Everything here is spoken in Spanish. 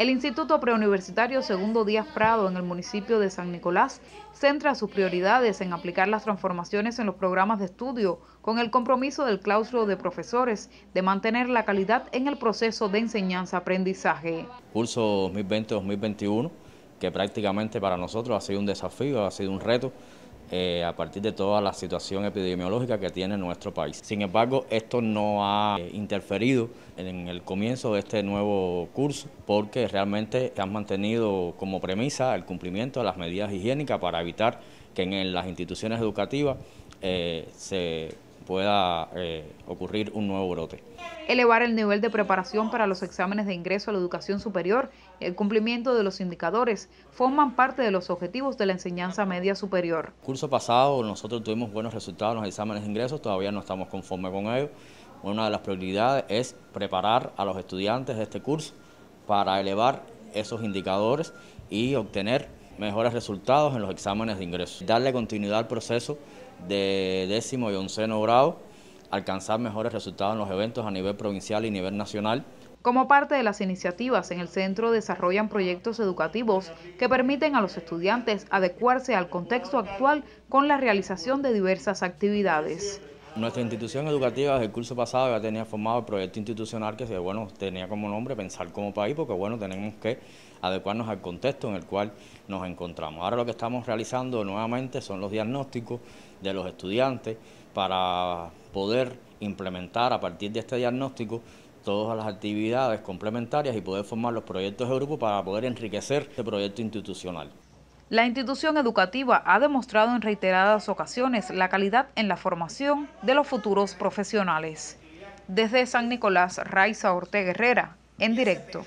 El Instituto Preuniversitario Segundo Díaz Prado en el municipio de San Nicolás centra sus prioridades en aplicar las transformaciones en los programas de estudio con el compromiso del claustro de profesores de mantener la calidad en el proceso de enseñanza-aprendizaje. Curso 2020-2021, que prácticamente para nosotros ha sido un desafío, ha sido un reto, eh, a partir de toda la situación epidemiológica que tiene nuestro país. Sin embargo, esto no ha eh, interferido en el comienzo de este nuevo curso porque realmente han mantenido como premisa el cumplimiento de las medidas higiénicas para evitar que en las instituciones educativas eh, se pueda eh, ocurrir un nuevo brote. Elevar el nivel de preparación para los exámenes de ingreso a la educación superior y el cumplimiento de los indicadores forman parte de los objetivos de la enseñanza media superior. El curso pasado nosotros tuvimos buenos resultados en los exámenes de ingreso todavía no estamos conformes con ello Una de las prioridades es preparar a los estudiantes de este curso para elevar esos indicadores y obtener mejores resultados en los exámenes de ingreso. Darle continuidad al proceso de décimo y onceno grado, alcanzar mejores resultados en los eventos a nivel provincial y nivel nacional. Como parte de las iniciativas, en el centro desarrollan proyectos educativos que permiten a los estudiantes adecuarse al contexto actual con la realización de diversas actividades. Nuestra institución educativa desde el curso pasado ya tenía formado el proyecto institucional que bueno, tenía como nombre pensar como país porque bueno, tenemos que adecuarnos al contexto en el cual nos encontramos. Ahora lo que estamos realizando nuevamente son los diagnósticos de los estudiantes para poder implementar a partir de este diagnóstico todas las actividades complementarias y poder formar los proyectos de grupo para poder enriquecer este proyecto institucional. La institución educativa ha demostrado en reiteradas ocasiones la calidad en la formación de los futuros profesionales. Desde San Nicolás, Raiza Ortega Guerrera, en directo.